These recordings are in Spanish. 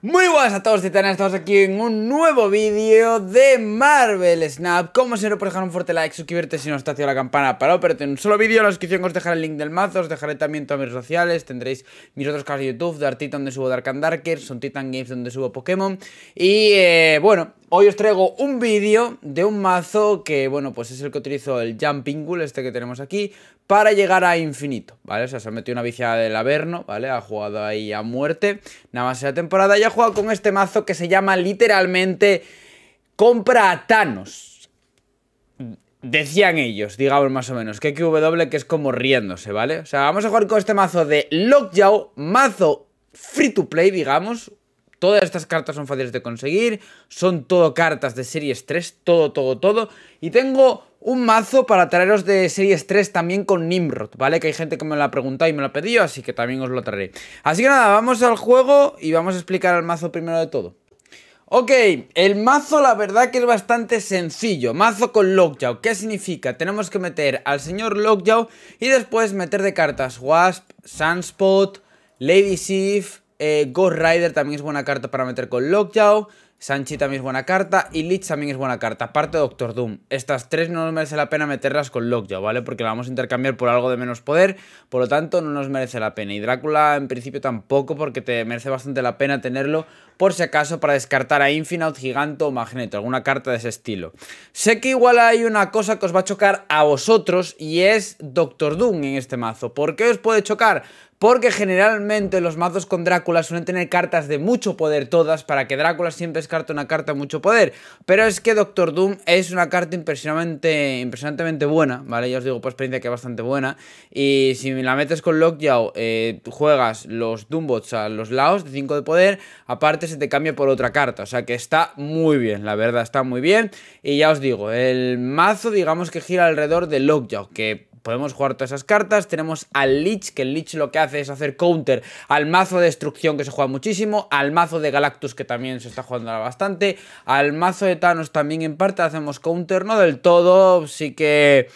Muy buenas a todos titanes, estamos aquí en un nuevo vídeo de Marvel Snap Como siempre, por dejar un fuerte like, suscribirte si no está haciendo la campana para no en un solo vídeo En la descripción os dejaré el link del mazo, os dejaré también todas mis sociales Tendréis mis otros canales de YouTube, Dark Titan donde subo Dark and Darker, Son Titan Games donde subo Pokémon Y eh, bueno, hoy os traigo un vídeo de un mazo que, bueno, pues es el que utilizo el Jumping este que tenemos aquí para llegar a infinito, ¿vale? O sea, se ha metido una viciada del Averno, ¿vale? Ha jugado ahí a muerte, nada más la temporada, y ha jugado con este mazo que se llama literalmente Compra a Thanos. Decían ellos, digamos más o menos, que QW que es como riéndose, ¿vale? O sea, vamos a jugar con este mazo de Lockjaw, mazo free to play, digamos, Todas estas cartas son fáciles de conseguir, son todo cartas de series 3, todo, todo, todo. Y tengo un mazo para traeros de series 3 también con Nimrod, ¿vale? Que hay gente que me lo ha preguntado y me lo ha pedido, así que también os lo traeré. Así que nada, vamos al juego y vamos a explicar el mazo primero de todo. Ok, el mazo la verdad que es bastante sencillo. Mazo con Lockjaw. ¿Qué significa? Tenemos que meter al señor Lockjaw y después meter de cartas Wasp, Sunspot, Lady Sif, eh, Ghost Rider también es buena carta para meter con Lockjaw. Sanchi también es buena carta y Lich también es buena carta, aparte Doctor Doom. Estas tres no nos merece la pena meterlas con Lockjaw, ¿vale? Porque la vamos a intercambiar por algo de menos poder, por lo tanto no nos merece la pena. Y Drácula en principio tampoco, porque te merece bastante la pena tenerlo, por si acaso, para descartar a Infinite, Giganto o Magneto, alguna carta de ese estilo. Sé que igual hay una cosa que os va a chocar a vosotros y es Doctor Doom en este mazo. ¿Por qué os puede chocar? porque generalmente los mazos con Drácula suelen tener cartas de mucho poder todas, para que Drácula siempre descarte una carta de mucho poder, pero es que Doctor Doom es una carta impresionantemente buena, ¿vale? Ya os digo por experiencia que es bastante buena, y si la metes con Lockjaw, eh, juegas los Doombots a los laos de 5 de poder, aparte se te cambia por otra carta, o sea que está muy bien, la verdad, está muy bien, y ya os digo, el mazo digamos que gira alrededor de Lockjaw, que podemos jugar todas esas cartas. Tenemos al Lich, que el Lich lo que hace es hacer counter al mazo de destrucción que se juega muchísimo, al mazo de Galactus que también se está jugando bastante, al mazo de Thanos también en parte hacemos counter, no del todo, sí que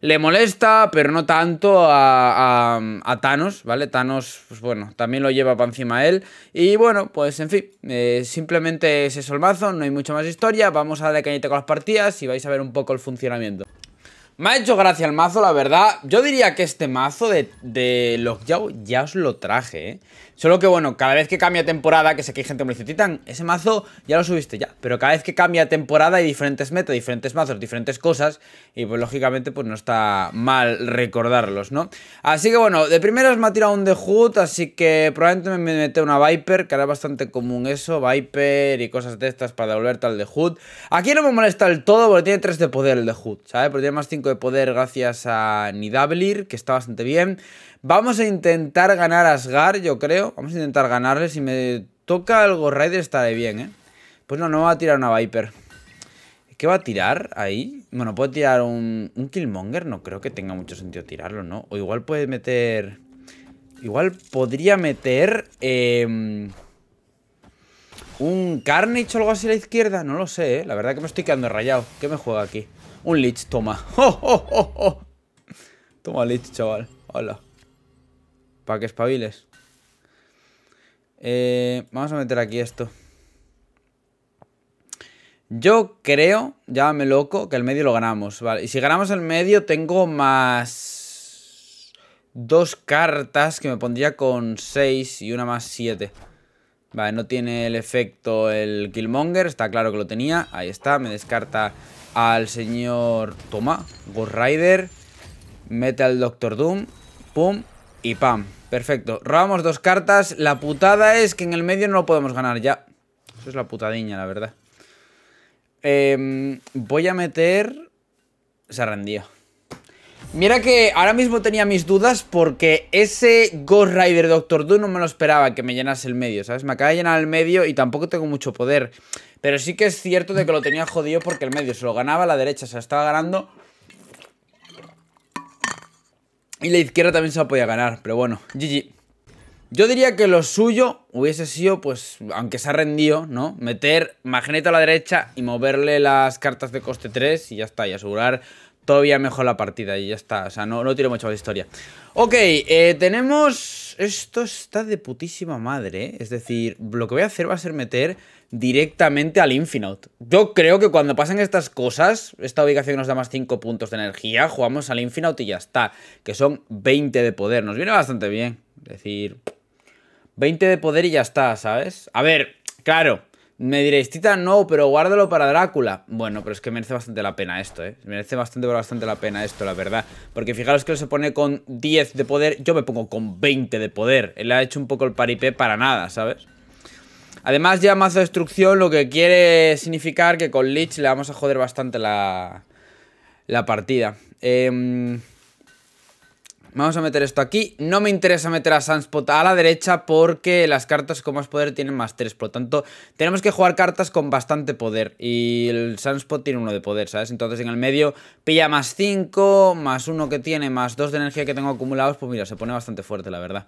le molesta, pero no tanto a, Thanos, ¿vale? Thanos, pues bueno, también lo lleva para encima él. Y bueno, pues en fin, eh, simplemente es eso el mazo, no hay mucha más historia. Vamos a darle cañita con las partidas y vais a ver un poco el funcionamiento. Me ha hecho gracia el mazo, la verdad. Yo diría que este mazo de, de Lockjaw ya os lo traje, ¿eh? Solo que bueno, cada vez que cambia temporada, que sé que hay gente que me dice, Titan, ese mazo ya lo subiste ya. Pero cada vez que cambia temporada hay diferentes metas, diferentes mazos, diferentes cosas. Y pues lógicamente pues no está mal recordarlos, ¿no? Así que bueno, de primeras me ha tirado un The Hood, así que probablemente me mete una Viper, que era bastante común eso, Viper y cosas de estas para devolverte al The Hood. Aquí no me molesta el todo porque tiene 3 de poder el The Hood, ¿sabes? Porque tiene más 5 de poder gracias a Nidablir, que está bastante bien. Vamos a intentar ganar a Asgar, yo creo. Vamos a intentar ganarle. Si me toca algo Raider estaré bien, ¿eh? Pues no, no va a tirar una Viper. ¿Qué va a tirar ahí? Bueno, puede tirar un, Killmonger. No creo que tenga mucho sentido tirarlo, ¿no? O igual puede meter... Igual podría meter... Em, un Carnage o algo así a la izquierda. No lo sé, ¿eh? La verdad que me estoy quedando rayado. ¿Qué me juega aquí? Un Lich, toma. Toma Lich, chaval. Hola. Para que espabiles. Eh, vamos a meter aquí esto. Yo creo, llámame loco, que el medio lo ganamos. y si ganamos el medio tengo más... Dos cartas que me pondría con 6 y una más 7. Vale, no tiene el efecto el Killmonger, está claro que lo tenía. Ahí está, me descarta al señor... Toma, Ghost Rider. Mete al Doctor Doom. Pum y pam. Perfecto, robamos dos cartas La putada es que en el medio no lo podemos ganar ya Eso es la putadiña, la verdad em, Voy a meter... Se rendió Mira que ahora mismo tenía mis dudas porque ese Ghost Rider Doctor Doom no me lo esperaba que me llenase el medio, ¿sabes? Me acaba de llenar el medio y tampoco tengo mucho poder. Pero sí que es cierto de que lo tenía jodido porque el medio se lo ganaba la derecha, se lo estaba ganando y la izquierda también se la podía ganar, pero bueno, GG. Yo diría que lo suyo hubiese sido, pues, aunque se ha rendido, ¿no? Meter magneto a la derecha y moverle las cartas de coste 3 y ya está, y asegurar todavía mejor la partida y ya está. O sea, no, no tiro mucho la historia. Ok, eh, tenemos... Esto está de putísima madre, ¿eh? Es decir, lo que voy a hacer va a ser meter directamente al Infinite. Yo creo que cuando pasan estas cosas, esta ubicación nos da más 5 puntos de energía, jugamos al Infinite y ya está, que son 20 de poder, nos viene bastante bien, es decir, 20 de poder y ya está, ¿sabes? A ver, claro, me diréis, Tita, no, pero guárdalo para Drácula. Bueno, pero es que merece bastante la pena esto, ¿eh? Merece bastante, bastante la pena esto, la verdad. Porque fijaros que él se pone con 10 de poder, yo me pongo con 20 de poder. Él ha hecho un poco el paripé para nada, ¿sabes? Además ya mazo destrucción, lo que quiere significar que con Lich le vamos a joder bastante la, la partida. Eh... Vamos a meter esto aquí. No me interesa meter a Sunspot a la derecha porque las cartas con más poder tienen más 3. Por lo tanto, tenemos que jugar cartas con bastante poder. Y el Sunspot tiene uno de poder, ¿sabes? Entonces en el medio pilla más 5, más uno que tiene, más 2 de energía que tengo acumulados. Pues mira, se pone bastante fuerte, la verdad.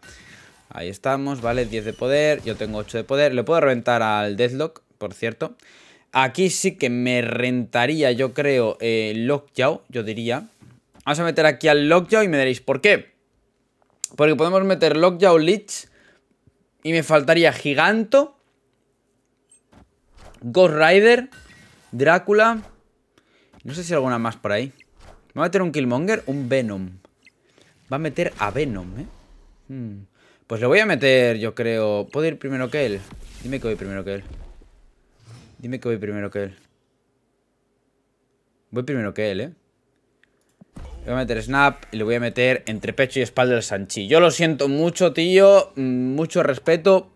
Ahí estamos, ¿vale? 10 de poder, yo tengo 8 de poder. Le puedo reventar al deadlock por cierto. Aquí sí que me rentaría, yo creo, eh, yo diría. Vamos a meter aquí al Lockjaw y me diréis, ¿por qué? Porque podemos meter Lockjaw Lich y me faltaría Giganto, Ghost Rider, Drácula, no sé si hay alguna más por ahí. Me va a meter un Killmonger, un Venom. Va a meter a Venom, ¿eh? Hmm. Pues le voy a meter, yo creo... ¿Puedo ir primero que él? Dime que voy primero que él. Dime que voy primero que él. Voy primero que él, ¿eh? Voy a meter snap y le voy a meter entre pecho y espalda el Sanchi. Yo lo siento mucho, tío. Mm, mucho respeto.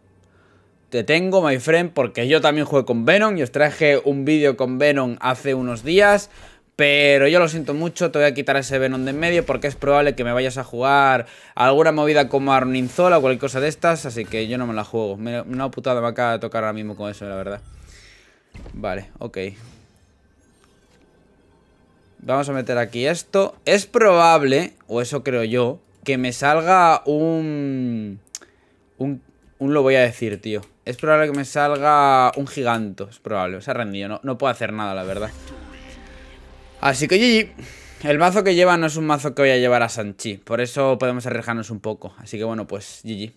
Te tengo, my friend, porque yo también jugué con Venom y os traje un vídeo con Venom hace unos días. Pero yo lo siento mucho, te voy a quitar ese Venom de en medio porque es probable que me vayas a jugar alguna movida como Arninzola o cualquier cosa de estas, así que yo no me la juego. Una putada me acaba de tocar ahora mismo con eso, la verdad. Vale, ok. Vamos a meter aquí esto. Es probable, o eso creo yo, que me salga un... Un, un lo voy a decir, tío. Es probable que me salga un giganto. Es probable. Se ha rendido. No, no puedo hacer nada, la verdad. Así que GG. El mazo que lleva no es un mazo que voy a llevar a Sanchi. Por eso podemos arriesgarnos un poco. Así que bueno, pues GG.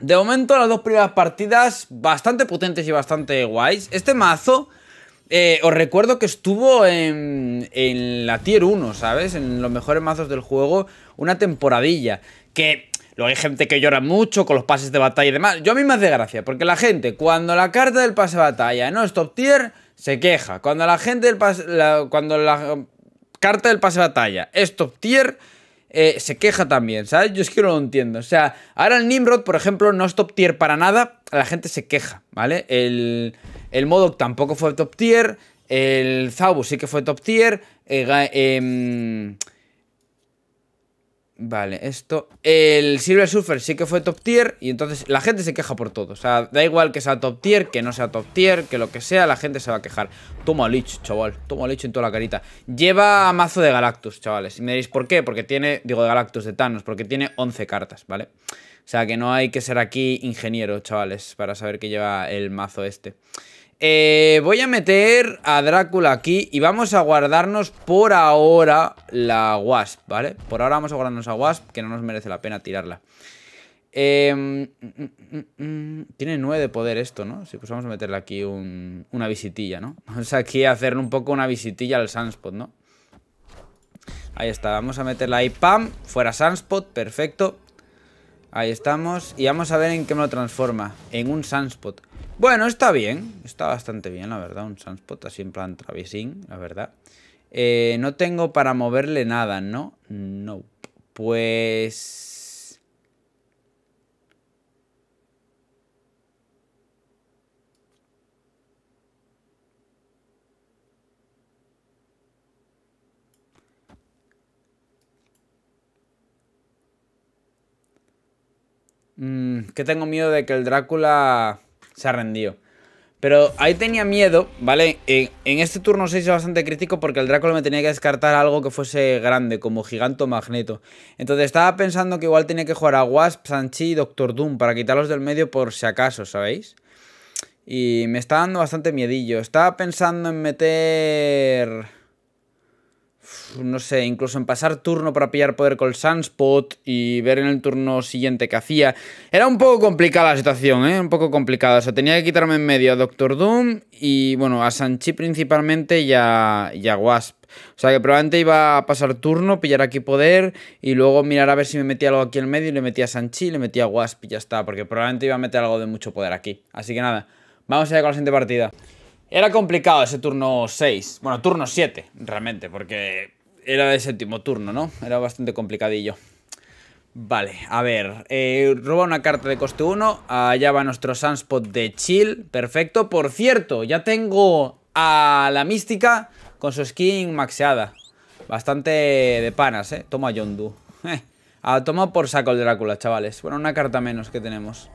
De momento, las dos primeras partidas bastante potentes y bastante guays. Este mazo... Eh, os recuerdo que estuvo en, en la Tier 1, ¿sabes? En los mejores mazos del juego, una temporadilla. Que Luego hay gente que llora mucho con los pases de batalla y demás. Yo a mí me hace gracia, porque la gente, cuando la carta del pase de batalla no es top tier, se queja. Cuando la gente del cuando la carta del pase de batalla es top tier, eh, se queja también, ¿sabes? Yo es que no lo entiendo. O sea, ahora el Nimrod, por ejemplo, no es top tier para nada, la gente se queja, ¿vale? El, el Modoc tampoco fue top tier. El Zabu sí que fue top tier. Em, vale, esto. El Silver Surfer sí que fue top tier. Y entonces la gente se queja por todo. O sea, da igual que sea top tier, que no sea top tier, que lo que sea, la gente se va a quejar. Toma Lich, chaval. Toma Lich en toda la carita. Lleva mazo de Galactus, chavales. Y me diréis, ¿por qué? Porque tiene, digo, de Galactus, de Thanos. Porque tiene 11 cartas, ¿vale? O sea, que no hay que ser aquí ingeniero, chavales, para saber que lleva el mazo este. Eh, voy a meter a Drácula aquí y vamos a guardarnos por ahora la Wasp, ¿vale? Por ahora vamos a guardarnos a Wasp, que no nos merece la pena tirarla. Em, tiene nueve de poder esto, ¿no? Sí, pues vamos a meterle aquí una visitilla, ¿no? Vamos aquí a hacerle un poco una visitilla al Sunspot, ¿no? Ahí está, vamos a meterla ahí, ¡pam! Fuera Sunspot, perfecto. Ahí estamos. Y vamos a ver en qué me lo transforma. En un Sunspot. Bueno, está bien. Está bastante bien, la verdad. Un Sunspot así en plan traviesín, la verdad. Eh, no tengo para moverle nada, ¿no? No. Pues... Mmm... que tengo miedo de que el Drácula se ha rendido. Pero ahí tenía miedo, ¿vale? En, este turno 6 es bastante crítico porque el Drácula me tenía que descartar algo que fuese grande, como Giganto Magneto. Entonces estaba pensando que igual tenía que jugar a Wasp, Sanchi y Doctor Doom para quitarlos del medio por si acaso, ¿sabéis? Y me está dando bastante miedillo. Estaba pensando en meter no sé, incluso en pasar turno para pillar poder con el Sunspot y ver en el turno siguiente que hacía. Era un poco complicada la situación, ¿eh? Un poco complicada. O sea, tenía que quitarme en medio a Doctor Doom y, bueno, a Sanchi principalmente y a, y Wasp. O sea que probablemente iba a pasar turno, pillar aquí poder y luego mirar a ver si me metía algo aquí en medio y le metía a Sanchi, le metía a Wasp y ya está, porque probablemente iba a meter algo de mucho poder aquí. Así que nada, vamos allá con la siguiente partida. Era complicado ese turno 6. Bueno, turno 7, realmente, porque era el séptimo turno, ¿no? Era bastante complicadillo. Vale, a ver. Eh, roba una carta de coste 1. Allá va nuestro Sunspot de Chill. Perfecto. Por cierto, ya tengo a la mística con su skin maxeada. Bastante de panas, ¿eh? Toma Yondu. Eh, toma por saco el Drácula, chavales. Bueno, una carta menos que tenemos.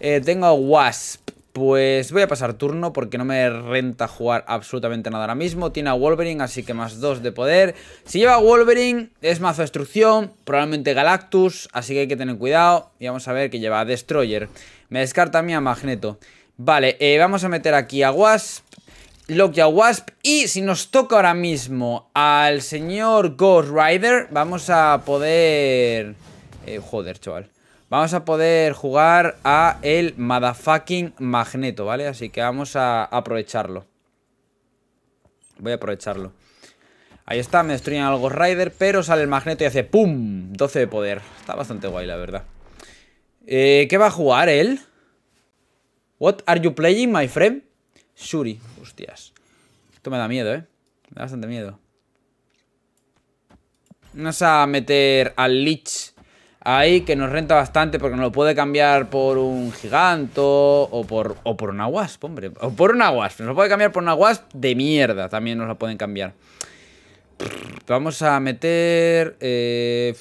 Eh, tengo a Wasp. Pues voy a pasar turno porque no me renta jugar absolutamente nada ahora mismo. Tiene a Wolverine, así que más dos de poder. Si lleva Wolverine, es mazo de destrucción, probablemente Galactus, así que hay que tener cuidado. Y vamos a ver que lleva a Destroyer. Me descarta a mí a Magneto. Vale, eh, vamos a meter aquí a Wasp, Loki a Wasp. Y si nos toca ahora mismo al señor Ghost Rider, vamos a poder... Eh, joder, chaval. Vamos a poder jugar a el motherfucking magneto, ¿vale? Así que vamos a aprovecharlo. Voy a aprovecharlo. Ahí está, me destruyen algo Rider, pero sale el magneto y hace ¡pum! 12 de poder. Está bastante guay, la verdad. Eh, ¿Qué va a jugar él? What are you playing, my friend? Shuri. Hostias. Esto me da miedo, ¿eh? Me da bastante miedo. Vamos a meter al Lich ahí que nos renta bastante porque nos lo puede cambiar por un gigante, o por, o por una wasp, hombre. O por una wasp. Nos lo puede cambiar por una wasp de mierda. También nos lo pueden cambiar. Vamos a meter... Eh,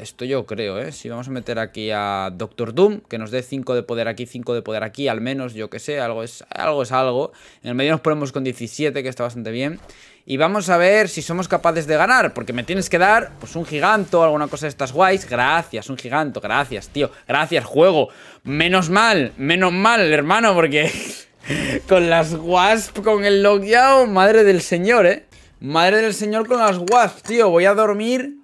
esto yo creo, ¿eh? Si vamos a meter aquí a Doctor Doom, que nos dé 5 de poder aquí, 5 de poder aquí, al menos, yo que sé, algo es, algo es algo. En el medio nos ponemos con 17, que está bastante bien. Y vamos a ver si somos capaces de ganar, porque me tienes que dar, pues, un giganto, alguna cosa de estas guays. Gracias, un giganto, gracias, tío. Gracias, juego. Menos mal, menos mal, hermano, porque... con las wasp, con el lockdown, madre del señor, ¿eh? Madre del señor con las wasps, tío. Voy a dormir...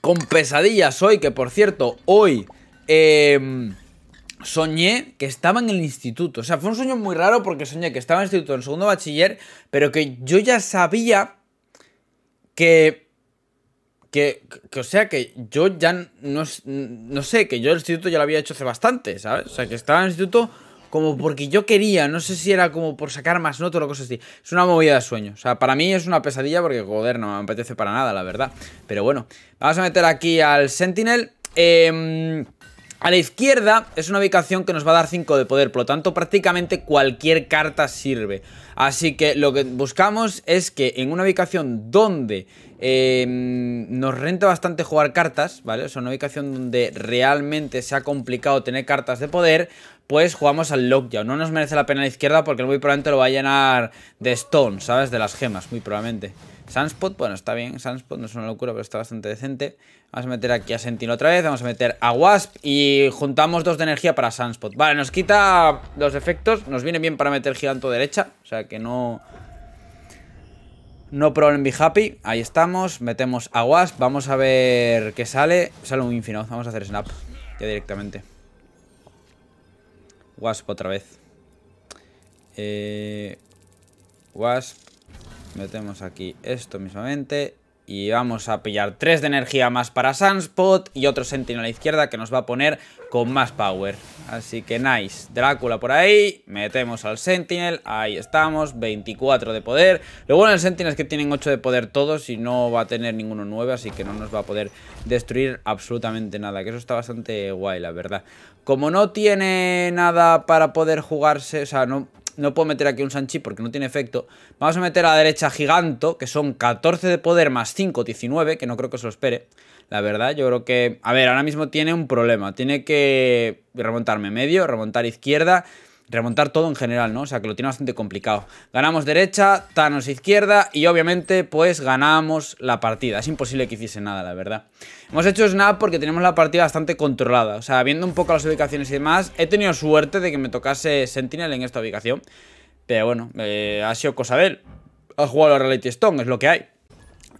Con pesadillas hoy, que por cierto, hoy... Em, soñé que estaba en el instituto. O sea, fue un sueño muy raro porque soñé que estaba en el instituto en segundo bachiller, pero que yo ya sabía que... Que, o sea, que yo ya no, no sé, que yo el instituto ya lo había hecho hace bastante, ¿sabes? O sea, que estaba en el instituto como porque yo quería, no sé si era como por sacar más notas o cosas así. Es una movida de sueño. O sea, para mí es una pesadilla porque, joder, no me apetece para nada, la verdad. Pero bueno, vamos a meter aquí al Sentinel. Em, a la izquierda es una ubicación que nos va a dar 5 de poder, por lo tanto prácticamente cualquier carta sirve. Así que lo que buscamos es que en una ubicación donde em, nos renta bastante jugar cartas, ¿vale? O sea, una ubicación donde realmente se ha complicado tener cartas de poder, pues jugamos al Lockjaw. No nos merece la pena la izquierda porque muy probablemente lo va a llenar de Stone, ¿sabes? De las gemas, muy probablemente. Sunspot, bueno, está bien. Sunspot no es una locura, pero está bastante decente. Vamos a meter aquí a Sentinel otra vez. Vamos a meter a Wasp y juntamos dos de energía para Sunspot. Vale, nos quita los efectos. Nos viene bien para meter giganto derecha. O sea que no... No problem be happy. Ahí estamos. Metemos a Wasp. Vamos a ver qué sale. Sale un Infinite. Vamos a hacer snap ya directamente. Wasp otra vez. Eh, wasp. Metemos aquí esto mismamente. Y vamos a pillar 3 de energía más para Sunspot y otro Sentinel a la izquierda que nos va a poner con más power. Así que nice. Drácula por ahí. Metemos al Sentinel. Ahí estamos. 24 de poder. Lo bueno del Sentinel es que tienen 8 de poder todos y no va a tener ninguno 9. Así que no nos va a poder destruir absolutamente nada. Que eso está bastante guay, la verdad. Como no tiene nada para poder jugarse, o sea, no, no puedo meter aquí un Sanchi porque no tiene efecto. Vamos a meter a la derecha Giganto, que son 14 de poder más 5, 19, que no creo que se lo espere. La verdad, yo creo que... A ver, ahora mismo tiene un problema. Tiene que remontarme medio, remontar izquierda remontar todo en general, ¿no? O sea, que lo tiene bastante complicado. Ganamos derecha, Thanos izquierda y obviamente pues ganamos la partida. Es imposible que hiciese nada, la verdad. Hemos hecho snap porque tenemos la partida bastante controlada. O sea, viendo un poco las ubicaciones y demás, he tenido suerte de que me tocase Sentinel en esta ubicación. Pero bueno, eh, ha sido cosa de él. Ha jugado a Reality Stone, es lo que hay.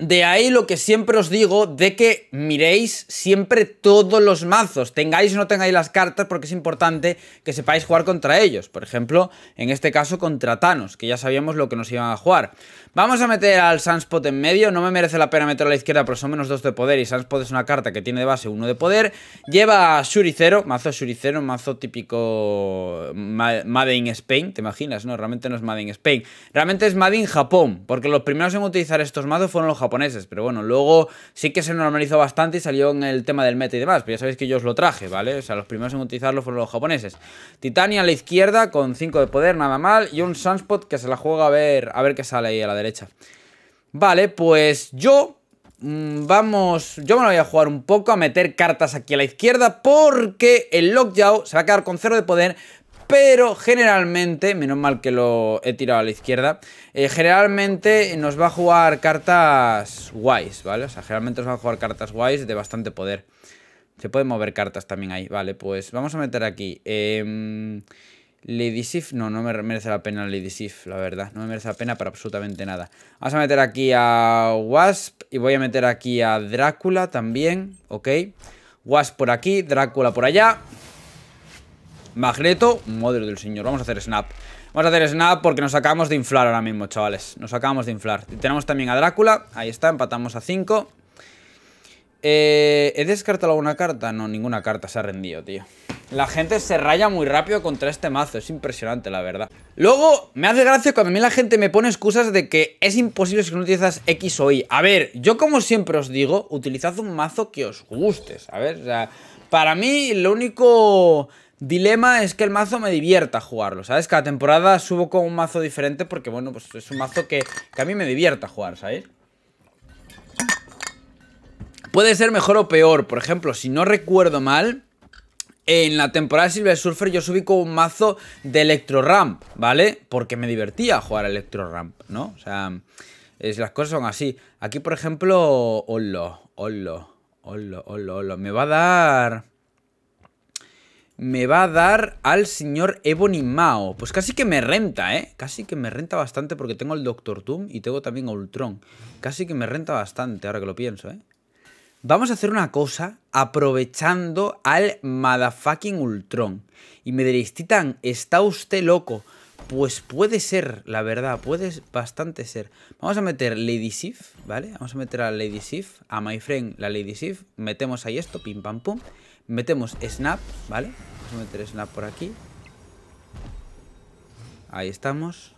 De ahí lo que siempre os digo de que miréis siempre todos los mazos, tengáis o no tengáis las cartas, porque es importante que sepáis jugar contra ellos. Por ejemplo, en este caso contra Thanos, que ya sabíamos lo que nos iban a jugar. Vamos a meter al Sunspot en medio, no me merece la pena meterlo a la izquierda, pero son menos dos de poder y Sunspot es una carta que tiene de base uno de poder. Lleva a Shuricero, mazo Shuricero, mazo típico Made Spain, te imaginas, ¿no? Realmente no es Madden Spain, realmente es Madden Japón, porque los primeros en utilizar estos mazos fueron los japoneses pero bueno, luego sí que se normalizó bastante y salió en el tema del meta y demás, pero ya sabéis que yo os lo traje, ¿vale? O sea, los primeros en utilizarlo fueron los japoneses. Titania a la izquierda con 5 de poder, nada mal, y un Sunspot que se la juega a ver, a ver qué sale ahí a la derecha. Vale, pues yo mm, vamos, yo me lo voy a jugar un poco a meter cartas aquí a la izquierda porque el Lockjaw se va a quedar con cero de poder, pero generalmente, menos mal que lo he tirado a la izquierda, eh, generalmente nos va a jugar cartas guays, ¿vale? O sea, generalmente nos va a jugar cartas guays de bastante poder. Se pueden mover cartas también ahí, vale, pues vamos a meter aquí... Em, Lady Sif, no, no me merece la pena Lady Sif, la verdad. No me merece la pena para absolutamente nada. Vamos a meter aquí a Wasp y voy a meter aquí a Drácula también, ok. Wasp por aquí, Drácula por allá. Magneto, modelo del señor, vamos a hacer snap Vamos a hacer snap porque nos acabamos de inflar ahora mismo, chavales Nos acabamos de inflar Tenemos también a Drácula, ahí está, empatamos a 5 eh, ¿He descartado alguna carta? No, ninguna carta se ha rendido, tío la gente se raya muy rápido contra este mazo, es impresionante la verdad. Luego, me hace gracia cuando a mí la gente me pone excusas de que es imposible si no utilizas X o Y. A ver, yo como siempre os digo, utilizad un mazo que os guste, ¿sabes? O sea, para mí lo único dilema es que el mazo me divierta jugarlo, ¿sabes? Cada temporada subo con un mazo diferente porque, bueno, pues es un mazo que, a mí me divierta jugar, ¿sabes? Puede ser mejor o peor, por ejemplo, si no recuerdo mal... En la temporada de Silver Surfer yo subí con un mazo de Electro Ramp, ¿vale? Porque me divertía jugar Electro Ramp, ¿no? O sea, es, las cosas son así. Aquí, por ejemplo, Ollo Ollo Ollo Ollo Ollo Me va a dar me va a dar al señor Ebony Mao. Pues casi que me renta, ¿eh? Casi que me renta bastante porque tengo el Doctor Doom y tengo también a Ultron. Casi que me renta bastante, ahora que lo pienso, ¿eh? Vamos a hacer una cosa aprovechando al motherfucking Ultron. Y me diréis, Titan, ¿está usted loco? Pues puede ser, la verdad, puede bastante ser. Vamos a meter Lady Sif, ¿vale? Vamos a meter a Lady Sif, a My Friend, la Lady Sif. Metemos ahí esto, pim pam pum. Metemos snap, ¿vale? Vamos a meter snap por aquí. Ahí estamos.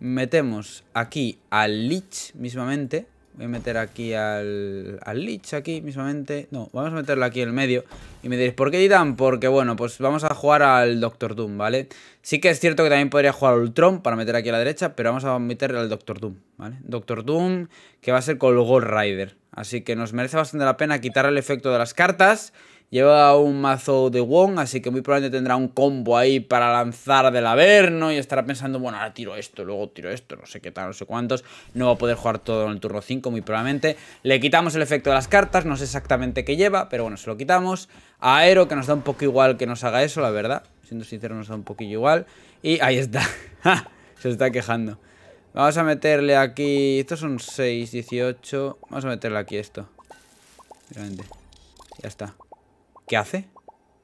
Metemos aquí al Lich mismamente. Voy a meter aquí al, al leech aquí mismamente. No, vamos a meterlo aquí en el medio. Y me diréis, ¿por qué Titan? Porque bueno, pues vamos a jugar al Doctor Doom, ¿vale? Sí que es cierto que también podría jugar al Ultron para meter aquí a la derecha, pero vamos a meterle al Doctor Doom, ¿vale? Doctor Doom que va a ser con el Gold Rider. Así que nos merece bastante la pena quitar el efecto de las cartas Lleva un mazo de Wong, así que muy probablemente tendrá un combo ahí para lanzar del Averno y estará pensando, bueno, ahora tiro esto, luego tiro esto, no sé qué tal, no sé cuántos. No va a poder jugar todo en el turno 5, muy probablemente. Le quitamos el efecto de las cartas, no sé exactamente qué lleva, pero bueno, se lo quitamos. Aero, que nos da un poco igual que nos haga eso, la verdad. Siendo sincero, nos da un poquillo igual. Y ahí está. se está quejando. Vamos a meterle aquí... Estos son 6, 18... Vamos a meterle aquí esto. Ya está. ¿Qué hace?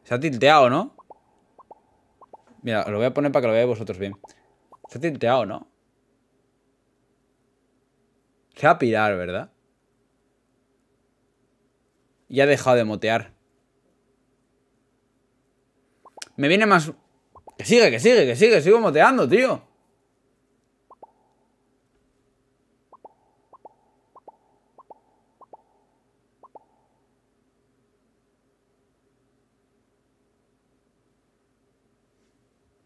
Se ha tilteado, ¿no? Mira, lo voy a poner para que lo veáis vosotros bien. Se ha tilteado, ¿no? Se va a pirar, ¿verdad? Y ha dejado de motear. Me viene más... Que sigue, que sigue, que sigue, sigo moteando, tío.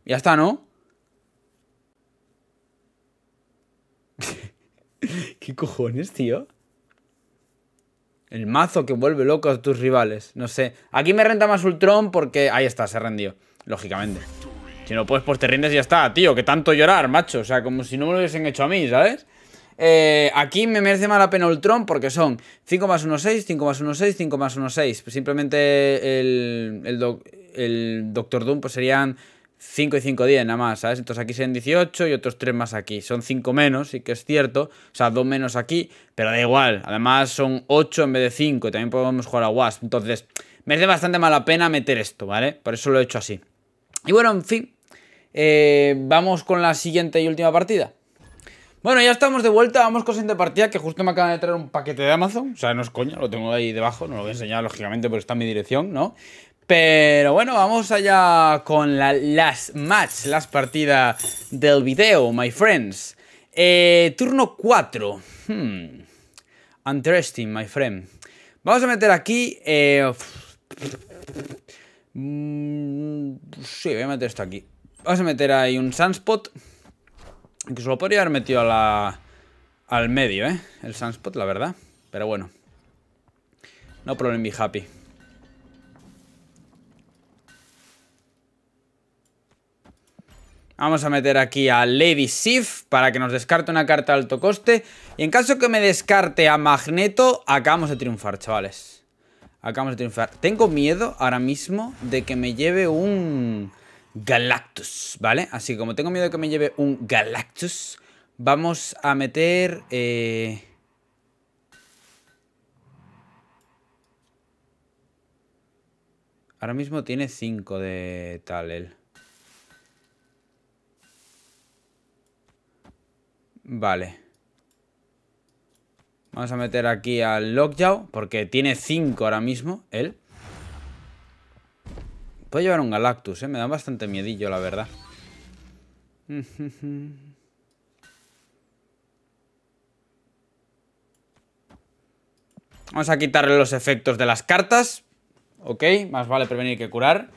Ya está, ¿no? ¿Qué cojones, tío? El mazo que vuelve loco a tus rivales. No sé. Aquí me renta más Ultron porque... Ahí está, se rendió. Lógicamente. Si no puedes, pues te rindes y ya está, tío. Que tanto llorar, macho. O sea, como si no me lo hubiesen hecho a mí, ¿sabes? Eh, aquí me merece más la pena Ultron porque son 5 más 1, 6, 5 más 1, 6, 5 más 1, 6. Pues simplemente el, el, el Doctor Doom pues serían 5 y 5 días nada más, ¿sabes? Entonces aquí serían 18 y otros 3 más aquí. Son 5 menos, sí que es cierto. O sea, 2 menos aquí, pero da igual. Además son 8 en vez de 5. También podemos jugar a WASP. Entonces, merece bastante mala pena meter esto, ¿vale? Por eso lo he hecho así. Y bueno, en fin. Eh, vamos con la siguiente y última partida. Bueno, ya estamos de vuelta, vamos con la siguiente partida que justo me acaban de traer un paquete de Amazon, o sea, no es coña, lo tengo ahí debajo, no lo voy a enseñar lógicamente, pero está en mi dirección, ¿no? Pero bueno, vamos allá con la, las match, las partidas del video, my friends. Eh, turno 4. Hmm. Interesting, my friend. Vamos a meter aquí... Eh, mm, sí, voy a meter esto aquí. Vamos a meter ahí un sunspot. Que se lo podría haber metido a la... al medio, ¿eh? El sunspot, la verdad. Pero bueno. No problem, be happy. Vamos a meter aquí a Lady Sif para que nos descarte una carta de alto coste. Y en caso que me descarte a Magneto, acabamos de triunfar, chavales. Acabamos de triunfar. Tengo miedo ahora mismo de que me lleve un Galactus, ¿vale? Así que como tengo miedo de que me lleve un Galactus, vamos a meter... Eh, ahora mismo tiene 5 de tal él. Vale. Vamos a meter aquí al Lockjaw, porque tiene 5 ahora mismo, él. puede llevar un Galactus, ¿eh? Me da bastante miedillo, la verdad. Vamos a quitarle los efectos de las cartas. Ok, más vale prevenir que curar.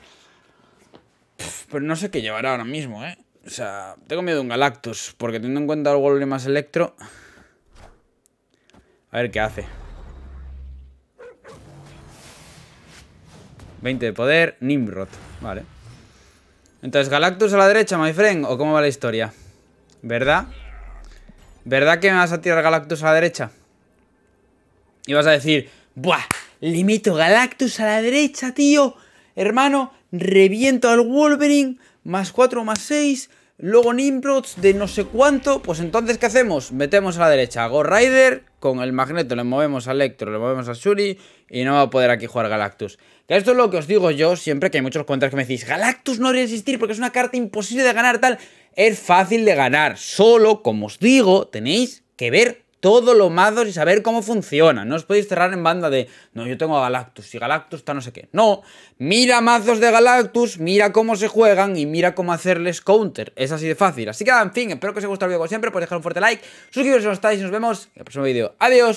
Pero no sé qué llevará ahora mismo, ¿eh? O sea, tengo miedo de un Galactus, porque teniendo en cuenta el Wolverine más Electro... A ver qué hace. 20 de poder, Nimrod, vale. Entonces, Galactus a la derecha, my friend, ¿o cómo va la historia? ¿Verdad? ¿Verdad que me vas a tirar Galactus a la derecha? Y vas a decir, ¡buah! Le Galactus a la derecha, tío. Hermano, reviento al Wolverine, más 4, más 6, luego Nimrods de no sé cuánto. Pues entonces, ¿qué hacemos? Metemos a la derecha a Go Rider, con el magneto le movemos a Electro, le movemos a Shuri y no va a poder aquí jugar Galactus. esto es lo que os digo yo siempre que hay muchos contras que me decís, Galactus no debería existir porque es una carta imposible de ganar tal. Es fácil de ganar, solo, como os digo, tenéis que ver todo los mazos y saber cómo funciona. No os podéis cerrar en banda de, no, yo tengo a Galactus y Galactus está no sé qué. No, mira mazos de Galactus, mira cómo se juegan y mira cómo hacerles counter. Es así de fácil. Así que, en fin, espero que os haya gustado el vídeo como siempre. Podéis dejar un fuerte like, suscribiros si no estáis y nos vemos en el próximo vídeo. Adiós.